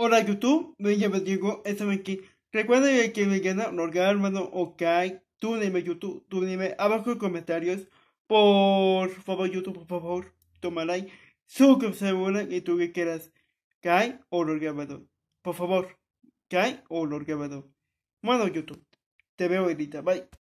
Hola YouTube, me llamo Diego, vez aquí. Recuerda que me gana Lorga hermano, ok. Tú dime YouTube, tú dime abajo en comentarios. Por favor, YouTube, por favor, toma like. Suscríbete y tú que quieras. Kai o hermano, Por favor, Kai o hermano, bueno YouTube, te veo ahorita, bye.